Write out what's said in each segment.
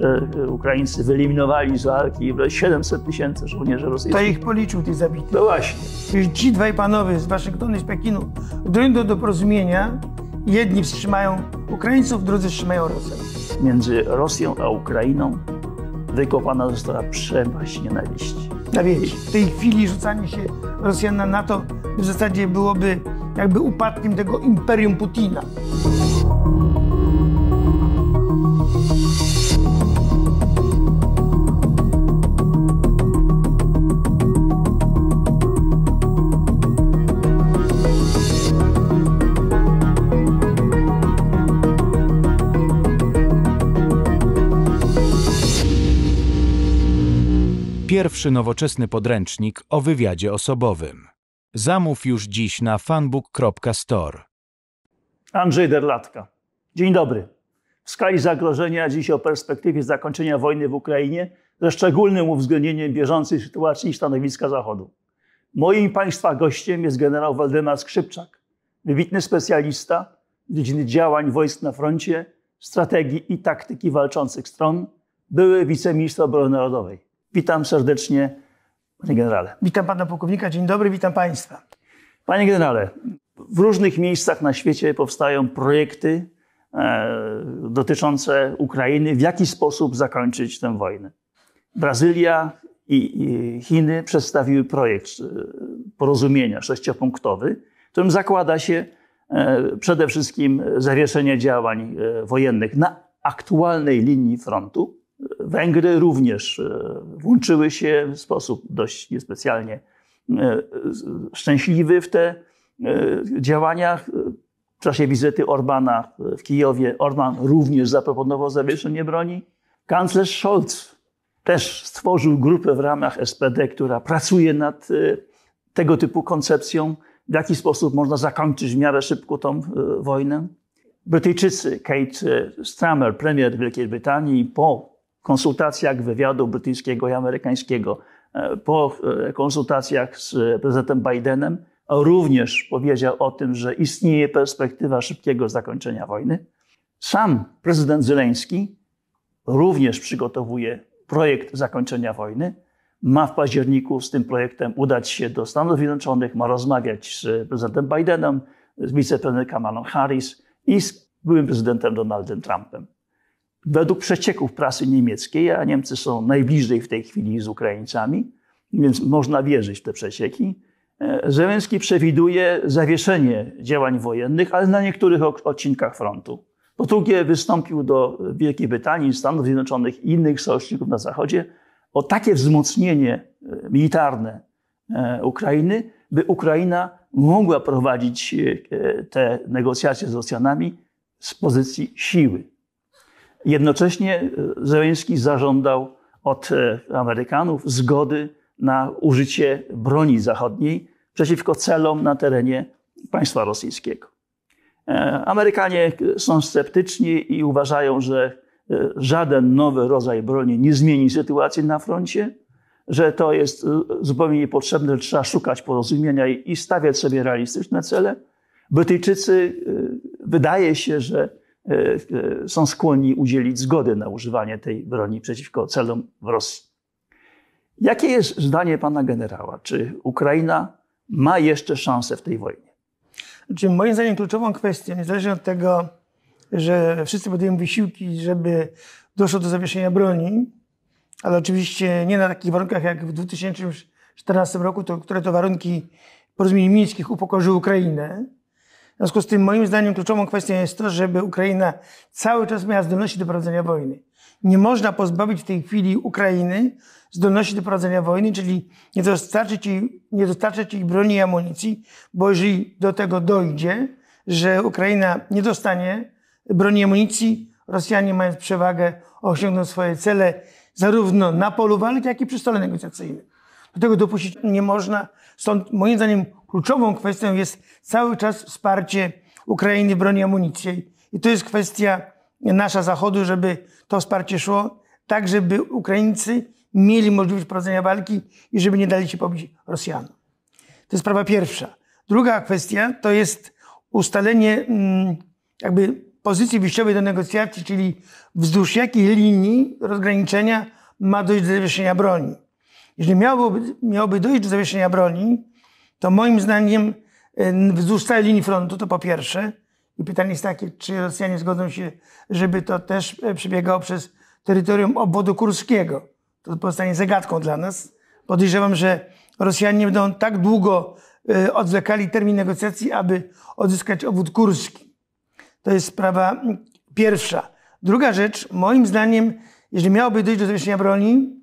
że e, Ukraińcy wyeliminowali z walki 700 tysięcy żołnierzy rosyjskich. To ich policzył, tych zabitych. No właśnie. ci dwaj panowie z Waszyngtonu i z Pekinu dojdą do porozumienia. Jedni wstrzymają Ukraińców, drudzy wstrzymają Rosję. Między Rosją a Ukrainą wykopana została przepaść nienawiści. Na W tej chwili rzucanie się Rosjan na NATO w zasadzie byłoby jakby upadkiem tego imperium Putina. pierwszy nowoczesny podręcznik o wywiadzie osobowym. Zamów już dziś na fanbook.store. Andrzej Derlatka. Dzień dobry. W skali zagrożenia dziś o perspektywie zakończenia wojny w Ukrainie ze szczególnym uwzględnieniem bieżącej sytuacji i stanowiska Zachodu. Moim państwa gościem jest generał Waldemar Skrzypczak, wybitny specjalista dziedziny działań wojsk na froncie, strategii i taktyki walczących stron, były wiceminister obrony narodowej. Witam serdecznie, panie generale. Witam pana pułkownika, dzień dobry, witam państwa. Panie generale, w różnych miejscach na świecie powstają projekty e, dotyczące Ukrainy, w jaki sposób zakończyć tę wojnę. Brazylia i Chiny przedstawiły projekt e, porozumienia sześciopunktowy, w którym zakłada się e, przede wszystkim zawieszenie działań wojennych na aktualnej linii frontu, Węgry również e, włączyły się w sposób dość niespecjalnie e, szczęśliwy w te e, działania. W czasie wizyty Orbana w Kijowie Orban również zaproponował zawieszenie broni. Kanclerz Scholz też stworzył grupę w ramach SPD, która pracuje nad tego typu koncepcją, w jaki sposób można zakończyć w miarę szybko tą wojnę. Brytyjczycy, Kate Stramer, premier Wielkiej Brytanii, po konsultacjach wywiadu brytyjskiego i amerykańskiego, e, po e, konsultacjach z prezydentem Bidenem, również powiedział o tym, że istnieje perspektywa szybkiego zakończenia wojny. Sam prezydent Zieleński również przygotowuje projekt zakończenia wojny. Ma w październiku z tym projektem udać się do Stanów Zjednoczonych, ma rozmawiać z prezydentem Bidenem, z wiceprezydentem Kamalą Harris i z byłym prezydentem Donaldem Trumpem według przecieków prasy niemieckiej, a Niemcy są najbliżej w tej chwili z Ukraińcami, więc można wierzyć w te przecieki, e, Zełenski przewiduje zawieszenie działań wojennych, ale na niektórych odcinkach frontu. Po drugie, wystąpił do Wielkiej Brytanii, Stanów Zjednoczonych i innych sojuszników na Zachodzie o takie wzmocnienie e, militarne e, Ukrainy, by Ukraina mogła prowadzić te negocjacje z Rosjanami z pozycji siły. Jednocześnie e, Zelenski zażądał od e, Amerykanów zgody na użycie broni zachodniej przeciwko celom na terenie państwa rosyjskiego. E, Amerykanie są sceptyczni i uważają, że żaden nowy rodzaj broni nie zmieni sytuacji na froncie, że to jest zupełnie niepotrzebne, że trzeba szukać porozumienia i stawiać sobie realistyczne cele. Brytyjczycy wydaje się, że E, e, są skłonni udzielić zgody na używanie tej broni przeciwko celom w Rosji. Jakie jest zdanie pana generała? Czy Ukraina ma jeszcze szansę w tej wojnie? Znaczy, moim zdaniem kluczową kwestią, niezależnie od tego, że wszyscy podejmują wysiłki, żeby doszło do zawieszenia broni, ale oczywiście nie na takich warunkach jak w 2014 roku, to, które to warunki porozumień mińskich upokorzyły Ukrainę, w związku z tym moim zdaniem kluczową kwestią jest to, żeby Ukraina cały czas miała zdolności do prowadzenia wojny. Nie można pozbawić w tej chwili Ukrainy zdolności do prowadzenia wojny, czyli nie dostarczyć jej, nie dostarczyć jej broni i amunicji, bo jeżeli do tego dojdzie, że Ukraina nie dostanie broni i amunicji, Rosjanie mając przewagę osiągną swoje cele zarówno na polu walki, jak i przy stole negocjacyjnym. Do tego dopuścić nie można. Stąd moim zdaniem kluczową kwestią jest cały czas wsparcie Ukrainy broni amunicji. I to jest kwestia nasza Zachodu, żeby to wsparcie szło tak, żeby Ukraińcy mieli możliwość prowadzenia walki i żeby nie dali się pobić Rosjanom. To jest sprawa pierwsza. Druga kwestia to jest ustalenie mm, jakby pozycji wyjściowej do negocjacji, czyli wzdłuż jakiej linii rozgraniczenia ma dojść do zawieszenia broni. Jeżeli miałoby, miałoby dojść do zawieszenia broni, to moim zdaniem y, wzdłuż całej linii frontu to po pierwsze. I pytanie jest takie, czy Rosjanie zgodzą się, żeby to też e, przebiegało przez terytorium obwodu kurskiego. To pozostanie zagadką dla nas. Podejrzewam, że Rosjanie będą tak długo e, odwlekali termin negocjacji, aby odzyskać obwód kurski. To jest sprawa mm, pierwsza. Druga rzecz, moim zdaniem, jeżeli miałoby dojść do zawieszenia broni,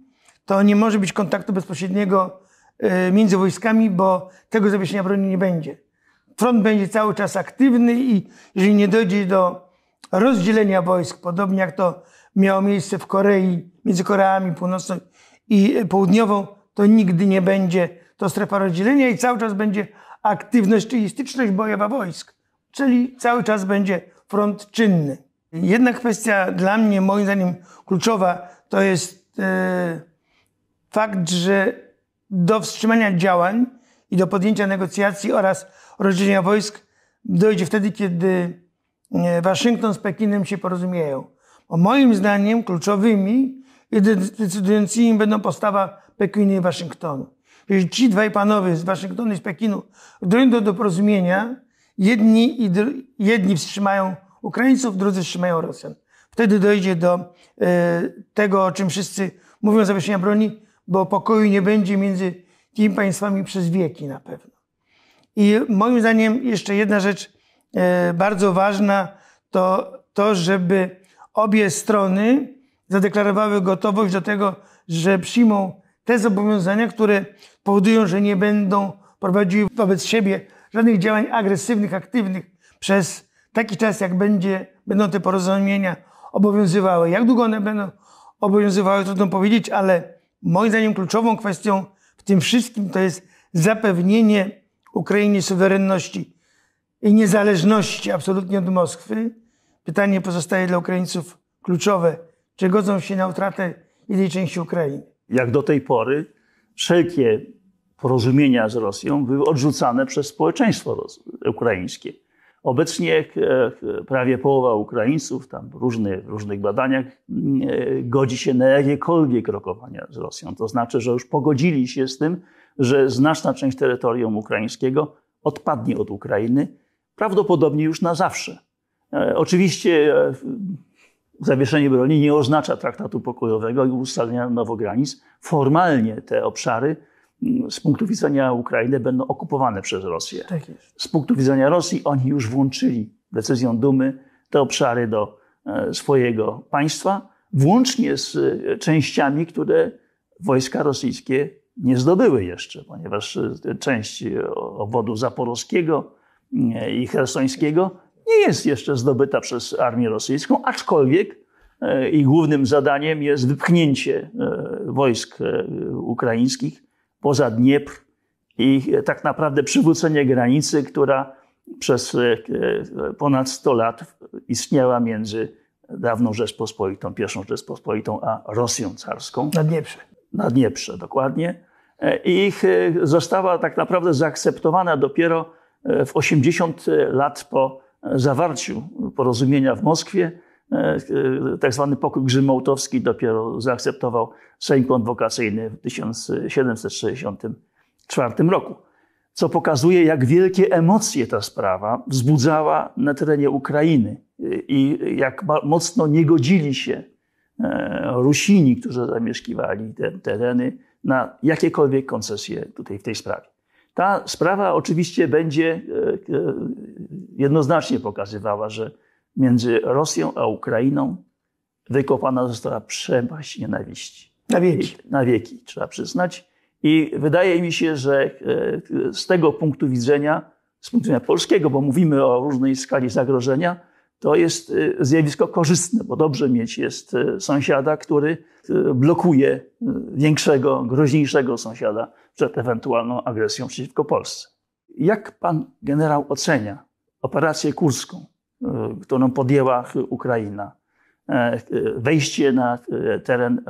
to nie może być kontaktu bezpośredniego y, między wojskami, bo tego zawieszenia broni nie będzie. Front będzie cały czas aktywny i jeżeli nie dojdzie do rozdzielenia wojsk, podobnie jak to miało miejsce w Korei, między Koreami Północną i Południową, to nigdy nie będzie to strefa rozdzielenia i cały czas będzie aktywność, czyli styczność bojowa wojsk, czyli cały czas będzie front czynny. Jedna kwestia dla mnie, moim zdaniem kluczowa, to jest yy, fakt, że do wstrzymania działań i do podjęcia negocjacji oraz rozdzielenia wojsk dojdzie wtedy, kiedy e, Waszyngton z Pekinem się porozumieją. Bo moim zdaniem kluczowymi i decydującymi będą postawa Pekinu i Waszyngtonu. Jeżeli ci dwaj panowie z Waszyngtonu i z Pekinu dojdą do porozumienia, jedni, i jedni wstrzymają Ukraińców, drudzy wstrzymają Rosjan. Wtedy dojdzie do y, tego, o czym wszyscy mówią, zawieszenia broni, bo pokoju nie będzie między tymi państwami przez wieki na pewno. I moim zdaniem jeszcze jedna rzecz e, bardzo ważna to to, żeby obie strony zadeklarowały gotowość do tego, że przyjmą te zobowiązania, które powodują, że nie będą prowadziły wobec siebie żadnych działań agresywnych, aktywnych przez taki czas, jak będzie, będą te porozumienia obowiązywały. Jak długo one będą obowiązywały, trudno powiedzieć, ale moim zdaniem kluczową kwestią w tym wszystkim to jest zapewnienie Ukrainie suwerenności i niezależności absolutnie od Moskwy. Pytanie pozostaje dla Ukraińców kluczowe. Czy godzą się na utratę jednej części Ukrainy? Jak do tej pory wszelkie porozumienia z Rosją były odrzucane przez społeczeństwo ukraińskie. Obecnie e, e, prawie połowa Ukraińców, tam w różnych badaniach, mm, e, godzi się na jakiekolwiek rokowania z Rosją. To znaczy, że już pogodzili się z tym, że znaczna część terytorium ukraińskiego odpadnie od Ukrainy, prawdopodobnie już na zawsze. Oczywiście zawieszenie broni nie oznacza traktatu pokojowego i ustalenia nowogranic. Formalnie te obszary z punktu widzenia Ukrainy będą okupowane przez Rosję. Tak z punktu widzenia Rosji oni już włączyli decyzją Dumy te obszary do e, swojego państwa, włącznie z e, częściami, które wojska rosyjskie nie zdobyły jeszcze, ponieważ e, część obwodu zaporowskiego i chersońskiego nie jest jeszcze zdobyta przez armię rosyjską, aczkolwiek i głównym zadaniem jest wypchnięcie wojsk ukraińskich poza Dniepr i tak naprawdę przywrócenie granicy, która przez e, ponad 100 lat istniała między dawną Rzeczpospolitą, pierwszą Rzeczpospolitą, a Rosją carską. Na Dnieprze. Na Dnieprze, dokładnie. E, I e, została tak naprawdę zaakceptowana dopiero w 80 lat po zawarciu porozumienia w Moskwie E, e, tak zwany pokój grzymołtowski dopiero zaakceptował Sejm Konwokacyjny w 1764 roku. Co pokazuje, jak wielkie emocje ta sprawa wzbudzała na terenie Ukrainy i jak mocno nie godzili się e, Rusini, którzy zamieszkiwali te tereny, na jakiekolwiek koncesje tutaj w tej sprawie. Ta sprawa oczywiście będzie jednoznacznie pokazywała, że między Rosją a Ukrainą wykopana została przepaść nienawiści. Na wieki. Na wieki, trzeba przyznać. I wydaje mi się, że e, z tego punktu widzenia, z punktu widzenia polskiego, bo mówimy o różnej skali zagrożenia, to jest e, zjawisko korzystne, bo dobrze mieć jest e, sąsiada, który blokuje większego, groźniejszego sąsiada przed ewentualną agresją przeciwko Polsce. Jak pan generał ocenia operację kurską? którą podjęła Ukraina. E, e, wejście na e, teren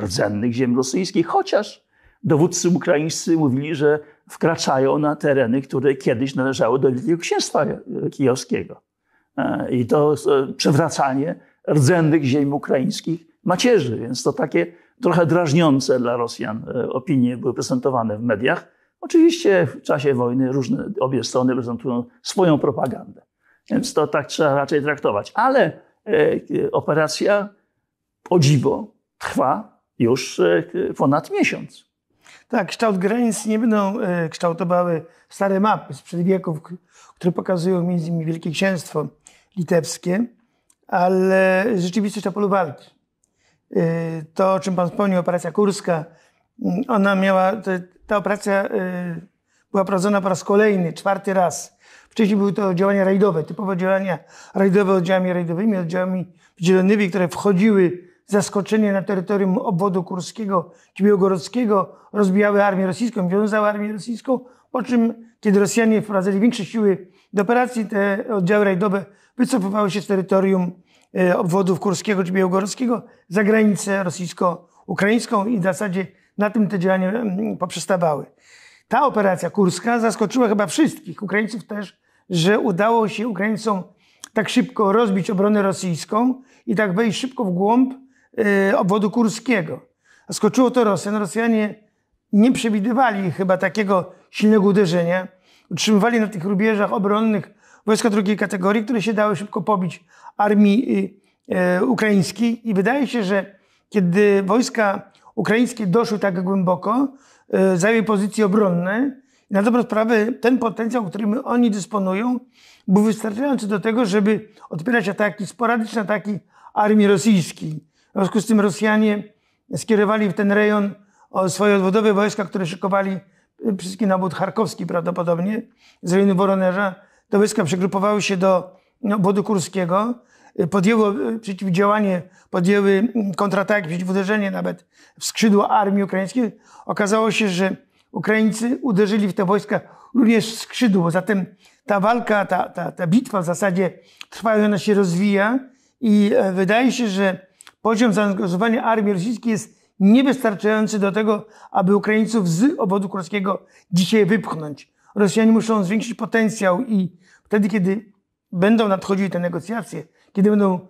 rdzennych ziem rosyjskich, chociaż dowódcy ukraińscy mówili, że wkraczają na tereny, które kiedyś należały do Wielkiego Księstwa Kijowskiego. I to przewracanie rdzennych ziem ukraińskich macierzy, więc to takie trochę drażniące dla Rosjan opinie były prezentowane w mediach. Oczywiście w czasie wojny różne, obie strony prezentują swoją propagandę. Więc to tak trzeba raczej traktować. Ale e, operacja, o dziwo, trwa już e, ponad miesiąc. Tak, kształt granic nie będą e, kształtowały stare mapy sprzed wieków, które pokazują między innymi Wielkie Księstwo Litewskie, ale rzeczywistość na polu walki. To, o czym Pan wspomniał, operacja kurska, mm, ona miała, ta operacja była prowadzona po raz kolejny, czwarty raz Wcześniej były to działania rajdowe, typowe działania rajdowe oddziałami rajdowymi, oddziałami dzielonymi, które wchodziły zaskoczenie na terytorium obwodu kurskiego czy białogorodzkiego, rozbijały armię rosyjską, wiązały armię rosyjską, po czym, kiedy Rosjanie wprowadzali większe siły do operacji, te oddziały rajdowe wycofywały się z terytorium e, obwodów kurskiego czy białogorskiego za granicę rosyjsko-ukraińską i w zasadzie na tym te działania mm, poprzestawały. Ta operacja kurska zaskoczyła chyba wszystkich, Ukraińców też, że udało się Ukraińcom tak szybko rozbić obronę rosyjską i tak wejść szybko w głąb e, obwodu kurskiego. A skoczyło to Rosjan. Rosjanie nie przewidywali chyba takiego silnego uderzenia. Utrzymywali na tych rubieżach obronnych wojska drugiej kategorii, które się dały szybko pobić armii y, e, ukraińskiej. I wydaje się, że kiedy wojska ukraińskie doszły tak głęboko, e, zajęły pozycje obronne, na dobrą sprawę ten potencjał, którym oni dysponują, był wystarczający do tego, żeby odpierać ataki, sporadyczne ataki armii rosyjskiej. W związku z tym Rosjanie skierowali w ten rejon swoje odwodowe wojska, które szykowali y, wszystkie wód charkowski prawdopodobnie z rejonu Woronerza. Te wojska przegrupowały się do no, obwodu kurskiego, y, podjęły przeciwdziałanie, podjęły mm, kontrataki, przeciwuderzenie nawet w skrzydło armii ukraińskiej. Okazało się, że Ukraińcy uderzyli w te wojska również w skrzydło. Zatem ta walka, ta, ta, ta bitwa w zasadzie trwa i ona się rozwija i e, wydaje się, że poziom zaangażowania armii rosyjskiej jest niewystarczający do tego, aby Ukraińców z obwodu kurskiego dzisiaj wypchnąć. Rosjanie muszą zwiększyć potencjał i wtedy, kiedy będą nadchodziły te negocjacje, kiedy będą y,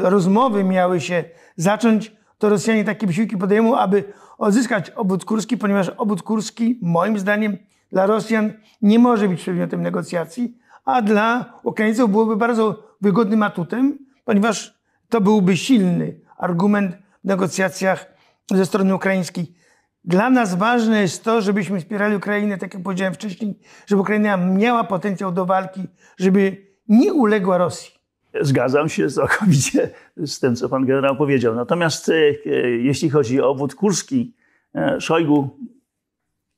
rozmowy miały się zacząć, to Rosjanie takie wysiłki podejmą, aby odzyskać obwód kurski, ponieważ obwód kurski, moim zdaniem, dla Rosjan nie może być przedmiotem negocjacji, a dla Ukraińców byłoby bardzo wygodnym atutem, ponieważ to byłby silny argument w negocjacjach ze strony ukraińskiej. Dla nas ważne jest to, żebyśmy wspierali Ukrainę, tak jak powiedziałem wcześniej, żeby Ukraina miała potencjał do walki, żeby nie uległa Rosji. Zgadzam się całkowicie z tym, co pan generał powiedział. Natomiast e, jeśli chodzi o obwód kurski, e, Szojgu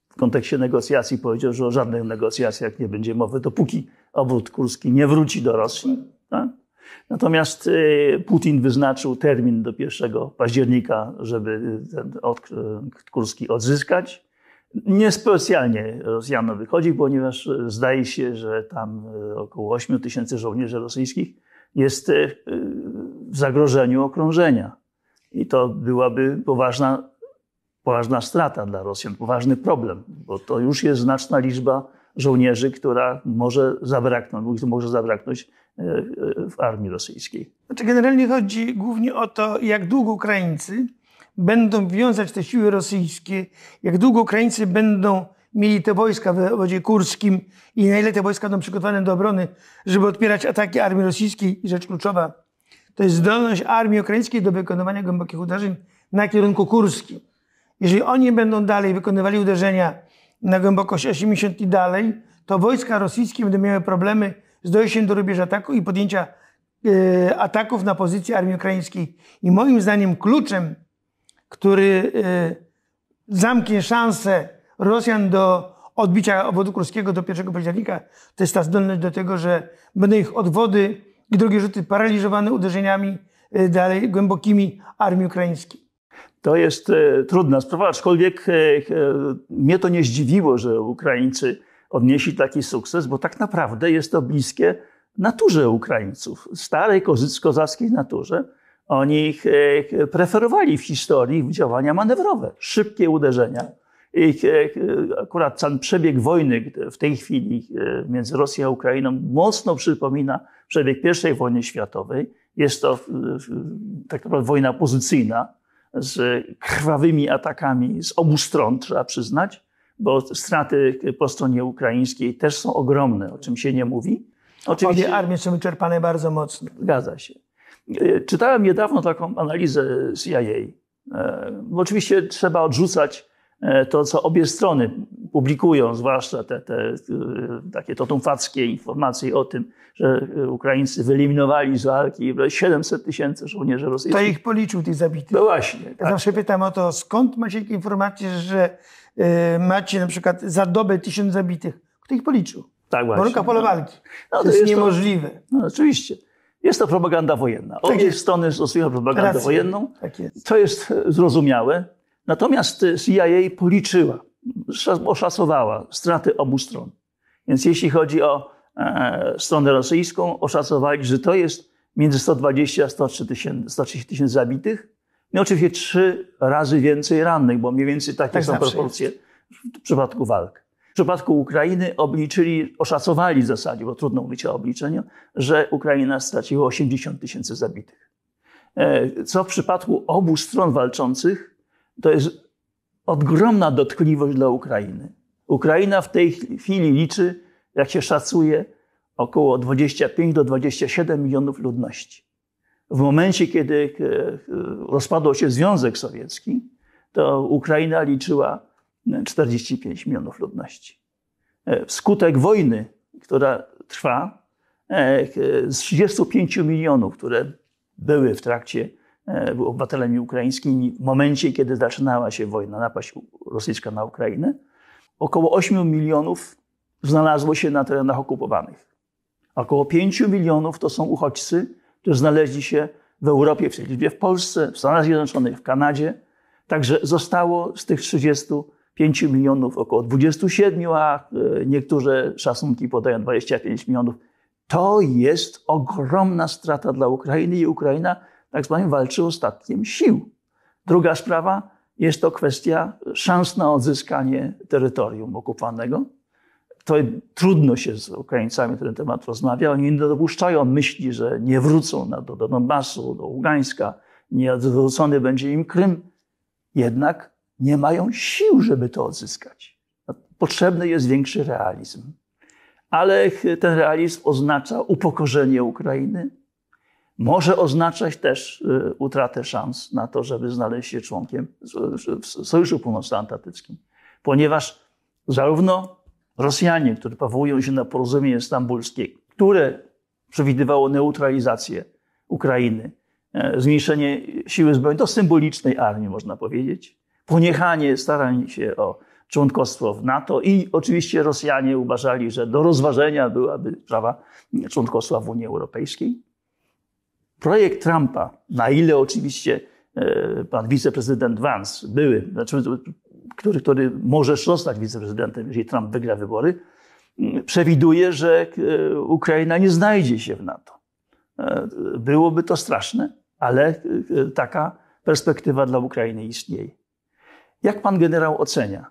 w kontekście negocjacji powiedział, że o żadnych negocjacjach nie będzie mowy, dopóki obwód kurski nie wróci do Rosji. Tak? Natomiast e, Putin wyznaczył termin do 1 października, żeby ten od, Kurski odzyskać. Niespecjalnie Rosjano wychodzi, ponieważ zdaje się, że tam około 8 tysięcy żołnierzy rosyjskich jest e, w zagrożeniu okrążenia. I to byłaby poważna, poważna strata dla Rosjan, poważny problem, bo to już jest znaczna liczba żołnierzy, która może zabraknąć, może zabraknąć e, e, w armii rosyjskiej. Znaczy generalnie chodzi głównie o to, jak długo Ukraińcy będą wiązać te siły rosyjskie, jak długo Ukraińcy będą mieli te wojska w wodzie kurskim i na ile te wojska będą przygotowane do obrony, żeby odpierać ataki armii rosyjskiej i rzecz kluczowa, to jest zdolność armii ukraińskiej do wykonywania głębokich uderzeń na kierunku kurskim. Jeżeli oni będą dalej wykonywali uderzenia na głębokość 80 i dalej, to wojska rosyjskie będą miały problemy z dojściem do rubieża ataku i podjęcia e, ataków na pozycję armii ukraińskiej. I moim zdaniem kluczem, który e, zamknie szansę Rosjan do odbicia obwodu kurskiego do 1 października, to jest ta zdolność do tego, że będą ich odwody i drugie rzuty paraliżowane uderzeniami e, dalej głębokimi armii ukraińskiej. To jest e, trudna sprawa, aczkolwiek e, e, mnie to nie zdziwiło, że Ukraińcy odnieśli taki sukces, bo tak naprawdę jest to bliskie naturze Ukraińców, starej kozackiej naturze. Oni ich e, preferowali w historii działania manewrowe, szybkie uderzenia. E, akurat ten przebieg wojny w tej chwili e, między Rosją a Ukrainą mocno przypomina przebieg I wojny światowej. Jest to e, tak naprawdę wojna pozycyjna z krwawymi atakami z obu stron, trzeba przyznać, bo straty po stronie ukraińskiej też są ogromne, o czym się nie mówi. Oczywiście armie są wyczerpane bardzo mocno. Zgadza się. Czytałem niedawno taką analizę CIA. Oczywiście trzeba odrzucać E, to, co obie strony publikują, zwłaszcza te, te e, takie totumfackie informacje o tym, że e, Ukraińcy wyeliminowali z walki 700 tysięcy żołnierzy rosyjskich. To ich policzył, tych zabitych. No właśnie. Tak. zawsze pytam o to, skąd macie informacje, że macie na przykład za dobę tysiąc zabitych? Kto ich policzył? Tak właśnie. Warunka pole no. walki. No, to, to jest, jest niemożliwe. To, no, oczywiście. Jest to propaganda wojenna. Tak obie tak strony stosują propagandę wojenną. Tak jest. To jest zrozumiałe. Natomiast CIA policzyła, oszacowała straty obu stron. Więc jeśli chodzi o e, stronę rosyjską, oszacowali, że to jest między 120 a 130 tysięcy zabitych. No oczywiście trzy razy więcej rannych, bo mniej więcej takie tak są proporcje jest. w przypadku walk. W przypadku Ukrainy obliczyli, oszacowali w zasadzie, bo trudno mówić o obliczeniu, że Ukraina straciła 80 tysięcy zabitych. E, co w przypadku obu stron walczących to jest ogromna dotkliwość dla Ukrainy. Ukraina w tej chwili liczy, jak się szacuje, około 25 do 27 milionów ludności. W momencie, kiedy e, e, rozpadł się Związek Sowiecki, to Ukraina liczyła 45 e, milionów ludności. Wskutek wojny, która trwa, z 35 milionów, które były w trakcie był e, obywatelami ukraińskimi w momencie, kiedy zaczynała się wojna, napaść rosyjska na Ukrainę, około 8 milionów znalazło się na terenach okupowanych. Około 5 milionów to są uchodźcy, którzy znaleźli się w Europie, w liczbie w Polsce, w Stanach Zjednoczonych, w Kanadzie. Także zostało z tych 35 milionów około 27, a e, niektóre szacunki podają 25 milionów. To jest ogromna strata dla Ukrainy i Ukraina tak zwanym walczy ostatkiem sił. Druga sprawa jest to kwestia szans na odzyskanie terytorium okupowanego. To trudno się z Ukraińcami ten temat rozmawia. Oni nie dopuszczają myśli, że nie wrócą na, do, do Donbasu, do Ługańska, nie odwrócony będzie im Krym. Jednak nie mają sił, żeby to odzyskać. Potrzebny jest większy realizm. Ale ten realizm oznacza upokorzenie Ukrainy, może oznaczać też y, utratę szans na to, żeby znaleźć się członkiem Sojuszu Północnoatlantyckim, ponieważ zarówno Rosjanie, którzy powołują się na porozumienie stambulskie, które przewidywało neutralizację Ukrainy, e, zmniejszenie siły zbrojnej do symbolicznej armii, można powiedzieć, poniechanie starań się o członkostwo w NATO i oczywiście Rosjanie uważali, że do rozważenia byłaby sprawa członkostwa w Unii Europejskiej projekt Trumpa, na ile oczywiście e, pan wiceprezydent Vance, były, znaczy, który, który może zostać wiceprezydentem, jeżeli Trump wygra wybory, przewiduje, że e, Ukraina nie znajdzie się w NATO. E, byłoby to straszne, ale taka perspektywa dla Ukrainy istnieje. Jak pan generał ocenia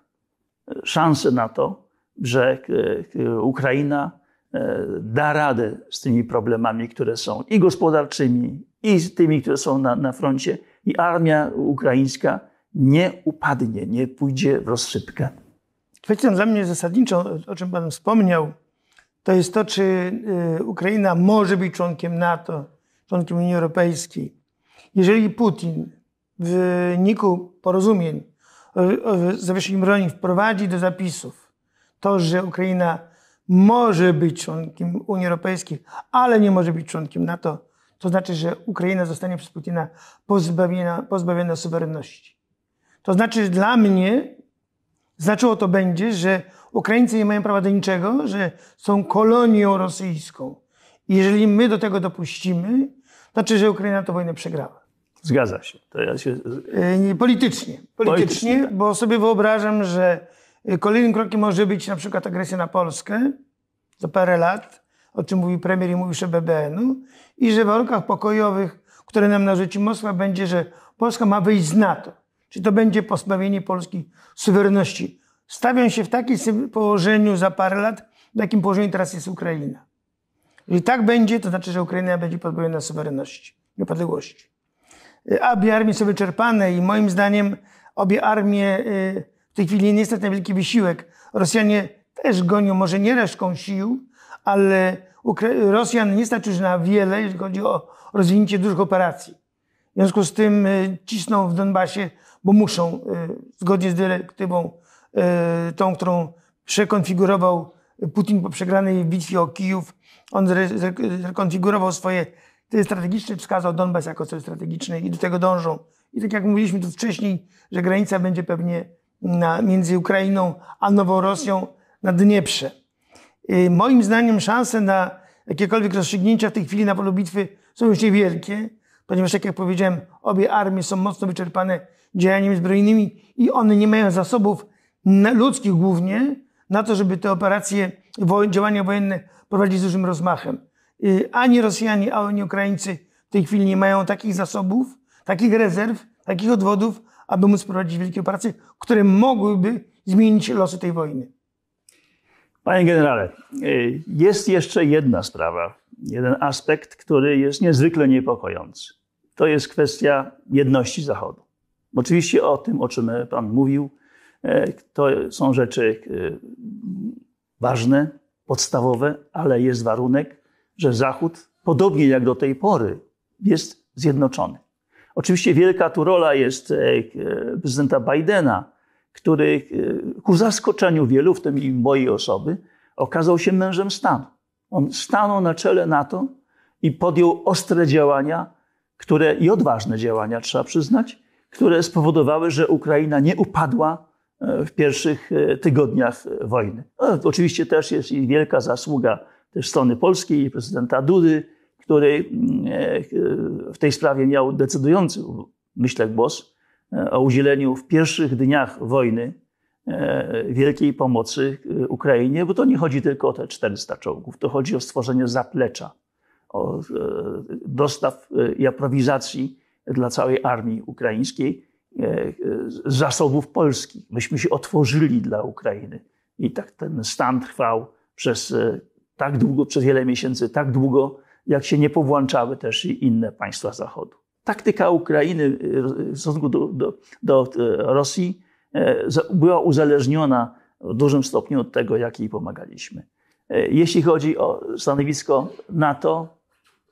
szanse na to, że Ukraina E, da radę z tymi problemami, które są i gospodarczymi, i z tymi, które są na, na froncie, i armia ukraińska nie upadnie, nie pójdzie w rozszypkę. Kwestią dla mnie zasadniczą, o czym Pan wspomniał, to jest to, czy e, Ukraina może być członkiem NATO, członkiem Unii Europejskiej. Jeżeli Putin w wyniku porozumień o zawieszeniu broni wprowadzi do zapisów to, że Ukraina może być członkiem Unii Europejskiej, ale nie może być członkiem NATO. To znaczy, że Ukraina zostanie przez Putina pozbawiona, pozbawiona suwerenności. To znaczy, dla mnie znaczyło to będzie, że Ukraińcy nie mają prawa do niczego, że są kolonią rosyjską. I jeżeli my do tego dopuścimy, to znaczy, że Ukraina tę wojnę przegrała. Zgadza się. Ja się... E, politycznie. Politycznie, Politycznie tak. bo sobie wyobrażam, że Kolejnym krokiem może być na przykład agresja na Polskę za parę lat, o czym mówi premier i mówi szef BBN-u, i że w warunkach pokojowych, które nam narzuci Moskwa, będzie, że Polska ma wyjść z NATO. Czy to będzie pozbawienie Polski suwerenności? Stawią się w takim położeniu za parę lat, w jakim położeniu teraz jest Ukraina. Jeżeli tak będzie, to znaczy, że Ukraina będzie pozbawiona suwerenności, niepodległości. E, obie armie są wyczerpane i moim zdaniem obie armie. Yy, w tej chwili nie jest wielki wysiłek. Rosjanie też gonią, może nie reszką sił, ale Ukra- Rosjan nie stać znaczy, już na wiele, jeśli chodzi o rozwinięcie dużych operacji. W związku z tym y, cisną w Donbasie, bo muszą, y, zgodnie z dyrektywą, y, tą, którą przekonfigurował Putin po przegranej bitwie o Kijów. On zrekonfigurował swoje te strategiczne, wskazał Donbas jako cel strategiczny i do tego dążą. I tak jak mówiliśmy tu wcześniej, że granica będzie pewnie na, między Ukrainą a Nową Rosją na Dnieprze. Y, moim zdaniem szanse na jakiekolwiek rozstrzygnięcia w tej chwili na polu bitwy są już niewielkie, ponieważ, tak jak powiedziałem, obie armie są mocno wyczerpane działaniami zbrojnymi i one nie mają zasobów ludzkich głównie na to, żeby te operacje, działania wojenne prowadzić z dużym rozmachem. Y, ani Rosjanie, ani Ukraińcy w tej chwili nie mają takich zasobów, takich rezerw, takich odwodów, aby móc prowadzić wielkie operacje, które mogłyby zmienić losy tej wojny. Panie generale, y, jest jeszcze jedna sprawa, jeden aspekt, który jest niezwykle niepokojący. To jest kwestia jedności Zachodu. Oczywiście o tym, o czym Pan mówił, y, to są rzeczy y, ważne, podstawowe, ale jest warunek, że Zachód, podobnie jak do tej pory, jest zjednoczony. Oczywiście wielka tu rola jest e, prezydenta Bidena, który e, ku zaskoczeniu wielu, w tym i mojej osoby, okazał się mężem stanu. On stanął na czele NATO i podjął ostre działania, które i odważne działania, trzeba przyznać, które spowodowały, że Ukraina nie upadła e, w pierwszych tygodniach wojny. No, oczywiście też jest i wielka zasługa też strony polskiej, prezydenta Dudy, który mm, e, w tej sprawie miał decydujący, myślę, głos e, o udzieleniu w pierwszych dniach wojny e, wielkiej pomocy Ukrainie, bo to nie chodzi tylko o te 400 czołgów, to chodzi o stworzenie zaplecza, o dostaw i aprowizacji dla całej armii ukraińskiej, zasobów polskich. Myśmy się otworzyli dla Ukrainy. I tak ten stan trwał przez tak długo, przez wiele miesięcy, tak długo, jak się nie powłączały też inne państwa Zachodu. Taktyka Ukrainy y, w stosunku do, do, do e, Rosji e, była uzależniona w dużym stopniu od tego, jak jej pomagaliśmy. E, jeśli chodzi o stanowisko NATO,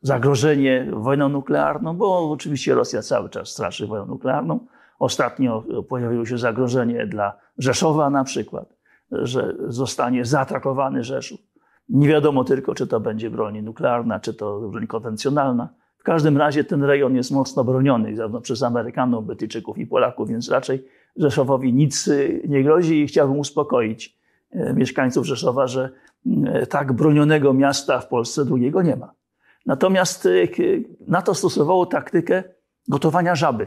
zagrożenie wojną nuklearną, bo oczywiście Rosja cały czas straszy wojną nuklearną. Ostatnio pojawiło się zagrożenie dla Rzeszowa na przykład, że zostanie zaatakowany Rzeszów. Nie wiadomo tylko, czy to będzie broń nuklearna, czy to broń konwencjonalna. W każdym razie ten rejon jest mocno broniony zarówno przez Amerykanów, Brytyjczyków i Polaków, więc raczej Rzeszowowi nic y, nie grozi i chciałbym uspokoić y, mieszkańców Rzeszowa, że y, tak bronionego miasta w Polsce drugiego nie ma. Natomiast NATO stosowało taktykę gotowania żaby.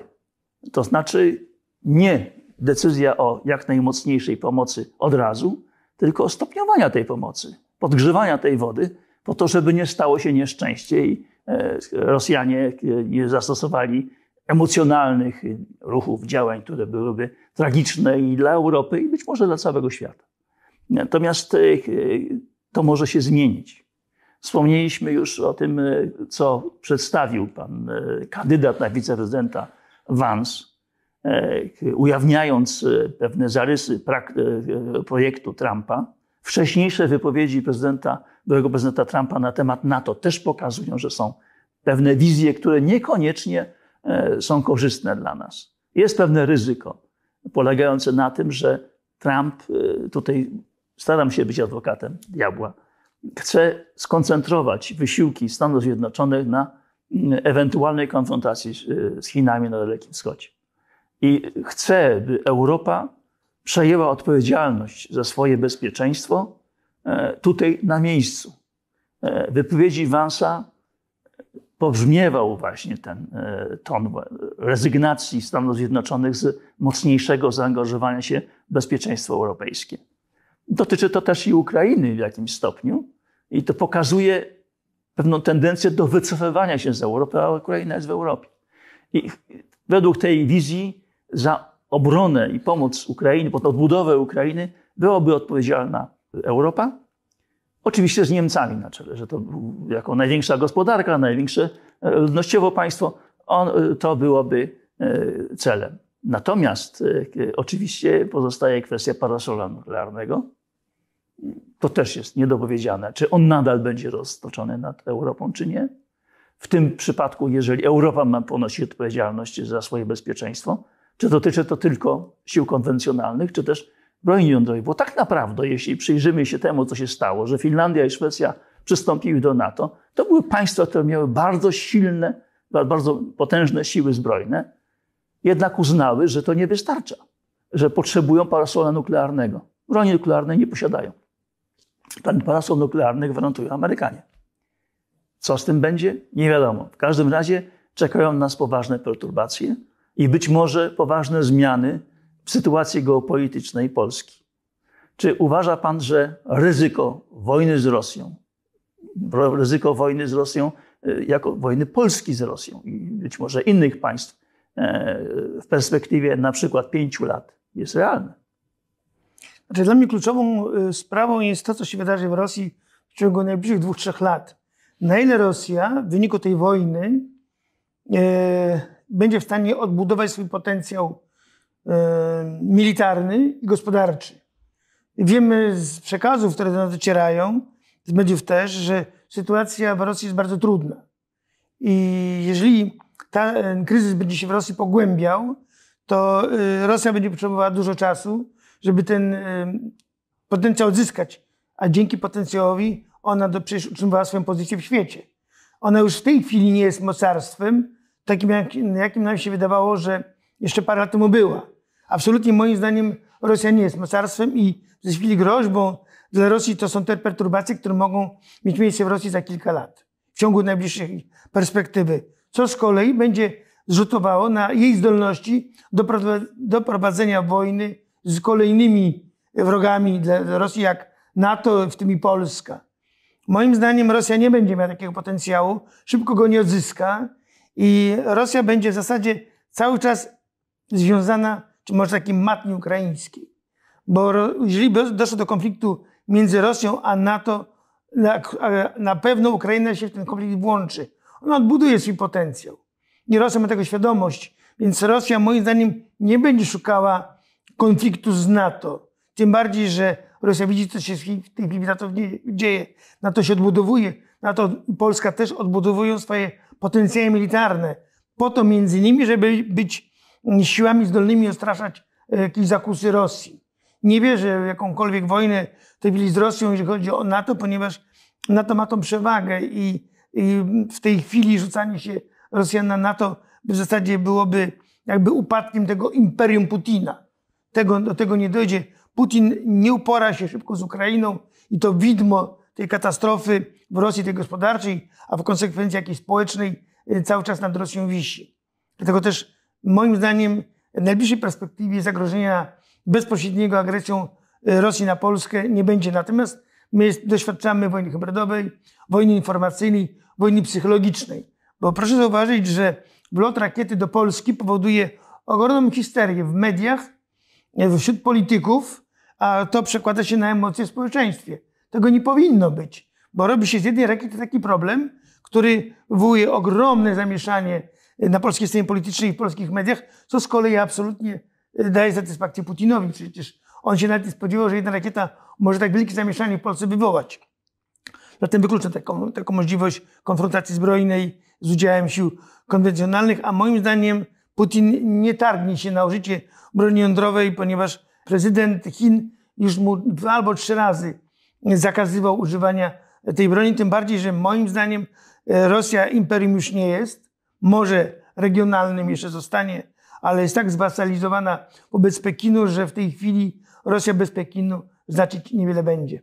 To znaczy nie decyzja o jak najmocniejszej pomocy od razu, tylko stopniowania tej pomocy podgrzewania tej wody, po to, żeby nie stało się nieszczęście i e, Rosjanie e, nie zastosowali emocjonalnych e, ruchów, działań, które byłyby tragiczne i dla Europy, i być może dla całego świata. Natomiast to może się zmienić. Wspomnieliśmy już o tym, co przedstawił pan kandydat na wiceprezydenta Vance, ujawniając pewne zarysy projektu Trumpa. Wcześniejsze wypowiedzi prezydenta, byłego prezydenta Trumpa na temat NATO też pokazują, że są pewne wizje, które niekoniecznie e, są korzystne dla nas. Jest pewne ryzyko polegające na tym, że Trump, e, tutaj staram się być adwokatem diabła, chce skoncentrować wysiłki Stanów Zjednoczonych na mm, ewentualnej konfrontacji e, z Chinami na Dalekim Wschodzie. I chce, by Europa przejęła odpowiedzialność za swoje bezpieczeństwo e, tutaj na miejscu. E, wypowiedzi Vansa e, pobrzmiewał właśnie ten ton rezygnacji Stanów Zjednoczonych z mocniejszego zaangażowania się w bezpieczeństwo europejskie. Dotyczy to też i Ukrainy w jakimś stopniu i to pokazuje pewną tendencję do wycofywania się z Europy, a Ukraina jest w Europie. I według tej wizji za obronę i pomoc Ukrainy, pod odbudowę Ukrainy, byłaby odpowiedzialna Europa. Oczywiście z Niemcami na czele, że to jako największa gospodarka, największe e, ludnościowo państwo, on, e, to byłoby e, celem. Natomiast oczywiście pozostaje kwestia parasola nuklearnego. To też jest niedopowiedziane, czy on nadal będzie roztoczony nad Europą, czy nie. W tym przypadku, jeżeli Europa ma ponosić odpowiedzialność za swoje bezpieczeństwo, czy dotyczy to tylko sił konwencjonalnych, czy też broni jądrowej? Bo tak naprawdę, jeśli przyjrzymy się temu, co się stało, że Finlandia i Szwecja przystąpiły do NATO, to były państwa, które miały bardzo silne, bardzo potężne siły zbrojne, jednak uznały, że to nie wystarcza, że potrzebują parasola nuklearnego. Broni nuklearnej nie posiadają. Ten parasol nuklearny gwarantują Amerykanie. Co z tym będzie? Nie wiadomo. W każdym razie czekają nas poważne perturbacje i być może poważne zmiany w sytuacji geopolitycznej Polski. Czy uważa Pan, że ryzyko wojny z Rosją, ryzyko wojny z Rosją e, jako wojny Polski z Rosją i być może innych państw e, w perspektywie na przykład pięciu lat jest realne? Znaczy, dla mnie kluczową e, sprawą jest to, co się wydarzy w Rosji w ciągu najbliższych dwóch, trzech lat. Na ile Rosja w wyniku tej wojny będzie w stanie odbudować swój potencjał e, militarny i gospodarczy. Wiemy z przekazów, które do nas docierają, z mediów też, że sytuacja w Rosji jest bardzo trudna. I jeżeli ten kryzys będzie się w Rosji pogłębiał, to e, Rosja będzie potrzebowała dużo czasu, żeby ten e, potencjał odzyskać. A dzięki potencjałowi ona do, przecież utrzymywała swoją pozycję w świecie. Ona już w tej chwili nie jest mocarstwem, takim, jak, jakim nam się wydawało, że jeszcze parę lat temu była. Absolutnie moim zdaniem Rosja nie jest mocarstwem i ze chwili groźbą dla Rosji to są te perturbacje, które mogą mieć miejsce w Rosji za kilka lat, w ciągu najbliższej perspektywy, co z kolei będzie zrzutowało na jej zdolności do prowadzenia wojny z kolejnymi wrogami dla Rosji, jak NATO, w tym i Polska. Moim zdaniem Rosja nie będzie miała takiego potencjału, szybko go nie odzyska i Rosja będzie w zasadzie cały czas związana, czy może takim matni ukraińskiej. Bo jeżeli doszło do konfliktu między Rosją a NATO, na, pewno Ukraina się w ten konflikt włączy. Ona odbuduje swój potencjał. I Rosja ma tego świadomość. Więc Rosja, moim zdaniem, nie będzie szukała konfliktu z NATO. Tym bardziej, że Rosja widzi, co się w tej chwili NATO dzieje. NATO się odbudowuje. NATO i Polska też odbudowują swoje potencjały militarne, po to między innymi, żeby być siłami zdolnymi ostraszać e, jakieś zakusy Rosji. Nie wierzę w jakąkolwiek wojnę tej z Rosją, jeżeli chodzi o NATO, ponieważ NATO ma tą przewagę i, i w tej chwili rzucanie się Rosjan na NATO w zasadzie byłoby jakby upadkiem tego imperium Putina. Tego, do tego nie dojdzie. Putin nie upora się szybko z Ukrainą i to widmo tej katastrofy w Rosji, tej gospodarczej, a w konsekwencji jakiejś społecznej, y, cały czas nad Rosją wisi. Dlatego też moim zdaniem w najbliższej perspektywie zagrożenia bezpośredniego agresją y, Rosji na Polskę nie będzie. Natomiast my doświadczamy wojny hybrydowej, wojny informacyjnej, wojny psychologicznej. Bo proszę zauważyć, że wlot rakiety do Polski powoduje ogromną histerię w mediach, y, wśród polityków, a to przekłada się na emocje w społeczeństwie. Tego nie powinno być, bo robi się z jednej rakiety taki problem, który wywołuje ogromne zamieszanie e, na polskiej scenie politycznej i w polskich mediach, co z kolei absolutnie e, daje satysfakcję Putinowi. Przecież on się nawet nie spodziewał, że jedna rakieta może tak wielkie zamieszanie w Polsce wywołać. Zatem wykluczam taką, taką możliwość konfrontacji zbrojnej z udziałem sił konwencjonalnych, a moim zdaniem Putin nie targnie się na użycie broni jądrowej, ponieważ prezydent Chin już mu dwa albo trzy razy zakazywał używania tej broni, tym bardziej, że moim zdaniem e, Rosja imperium już nie jest. Może regionalnym jeszcze zostanie, ale jest tak zwasalizowana wobec Pekinu, że w tej chwili Rosja bez Pekinu znaczyć niewiele będzie.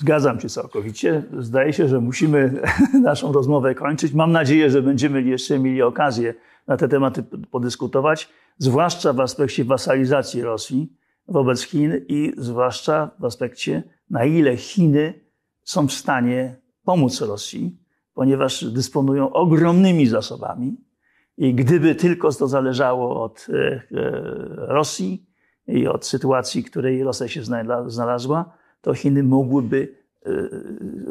Zgadzam się całkowicie. Zdaje się, że musimy naszą rozmowę kończyć. Mam nadzieję, że będziemy jeszcze mieli okazję na te tematy podyskutować, zwłaszcza w aspekcie wasalizacji Rosji wobec Chin i zwłaszcza w aspekcie, na ile Chiny są w stanie pomóc Rosji, ponieważ dysponują ogromnymi zasobami i gdyby tylko to zależało od e, e, Rosji i od sytuacji, w której Rosja się znalazła, to Chiny mogłyby e,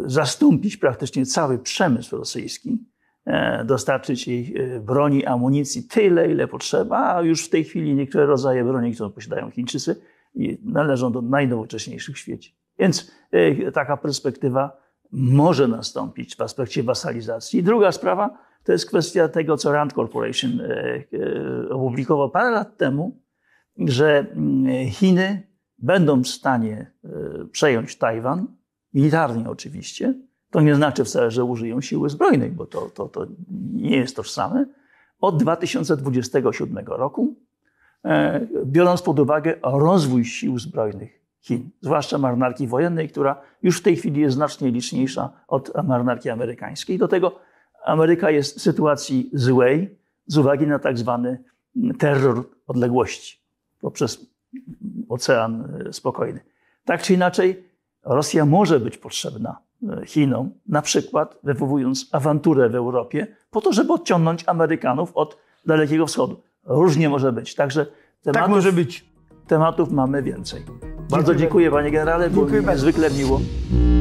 zastąpić praktycznie cały przemysł rosyjski E, dostarczyć jej e, broni, amunicji tyle, ile potrzeba, a już w tej chwili niektóre rodzaje broni, które posiadają Chińczycy, należą do najnowocześniejszych w świecie. Więc e, taka perspektywa może nastąpić w aspekcie wasalizacji. Druga sprawa to jest kwestia tego, co Rand Corporation opublikował parę lat temu, że mm, Chiny będą w stanie przejąć Tajwan, militarnie oczywiście, to nie znaczy wcale, że użyją siły zbrojnej, bo to, to, to nie jest tożsame. Od 2027 roku, e, biorąc pod uwagę rozwój sił zbrojnych Chin, zwłaszcza marynarki wojennej, która już w tej chwili jest znacznie liczniejsza od marynarki amerykańskiej. Do tego Ameryka jest w sytuacji złej z uwagi na tak zwany terror odległości poprzez Ocean e, Spokojny. Tak czy inaczej, Rosja może być potrzebna e, Chinom, na przykład wywołując awanturę w Europie, po to, żeby odciągnąć Amerykanów od Dalekiego Wschodu. Różnie może być. Także tak tematów, tak może być. tematów mamy więcej. Bardzo dziękuję, dziękuję panie generale, było dziękuję mi bardzo. niezwykle miło.